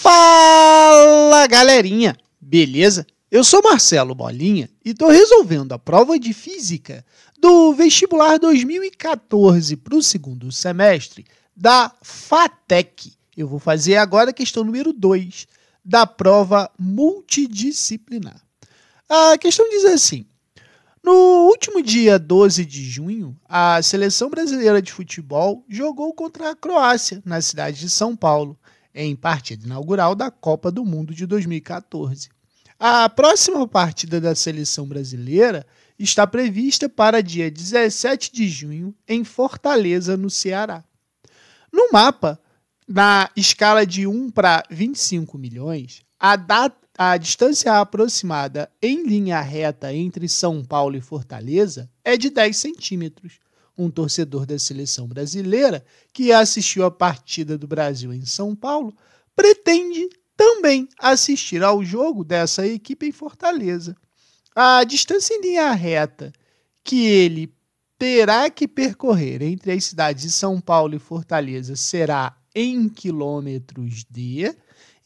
Fala galerinha, beleza? Eu sou Marcelo Bolinha e estou resolvendo a prova de física do vestibular 2014 para o segundo semestre da FATEC. Eu vou fazer agora a questão número 2 da prova multidisciplinar. A questão diz assim: no último dia 12 de junho, a seleção brasileira de futebol jogou contra a Croácia, na cidade de São Paulo em partida inaugural da Copa do Mundo de 2014. A próxima partida da seleção brasileira está prevista para dia 17 de junho em Fortaleza, no Ceará. No mapa, na escala de 1 para 25 milhões, a, data, a distância aproximada em linha reta entre São Paulo e Fortaleza é de 10 centímetros um torcedor da seleção brasileira que assistiu a partida do Brasil em São Paulo pretende também assistir ao jogo dessa equipe em Fortaleza. A distância em linha reta que ele terá que percorrer entre as cidades de São Paulo e Fortaleza será em quilômetros de.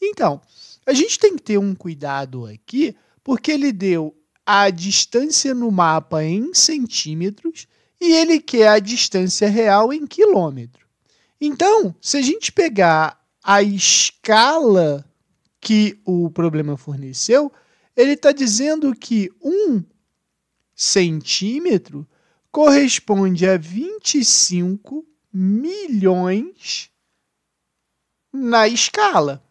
Então, a gente tem que ter um cuidado aqui, porque ele deu a distância no mapa em centímetros e ele quer a distância real em quilômetro. Então, se a gente pegar a escala que o problema forneceu, ele está dizendo que um centímetro corresponde a 25 milhões na escala.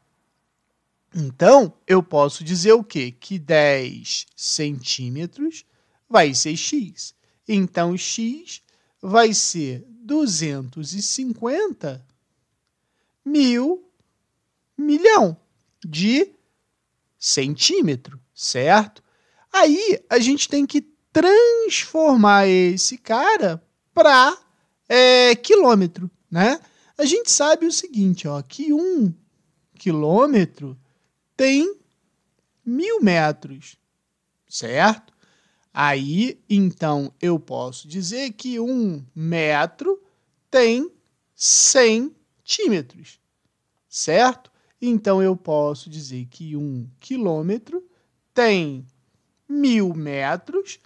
Então, eu posso dizer o quê? Que 10 centímetros vai ser x. Então, x vai ser 250 mil milhão de centímetro, certo? Aí a gente tem que transformar esse cara para é, quilômetro, né? A gente sabe o seguinte, ó, que um quilômetro tem mil metros, certo? Aí, então, eu posso dizer que um metro tem 100 centímetros, certo? Então, eu posso dizer que um quilômetro tem mil metros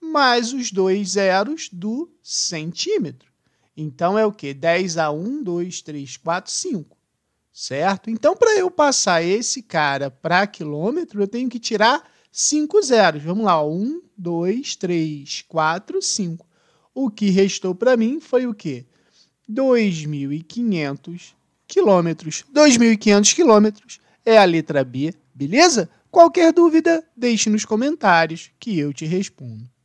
mais os dois zeros do centímetro. Então, é o que? 10 a 1, 2, 3, 4, 5, certo? Então, para eu passar esse cara para quilômetro, eu tenho que tirar cinco zeros. Vamos lá, um, dois, três, quatro, cinco. O que restou para mim foi o quê? 2.500 quilômetros. 2.500 quilômetros é a letra B, beleza? Qualquer dúvida, deixe nos comentários que eu te respondo.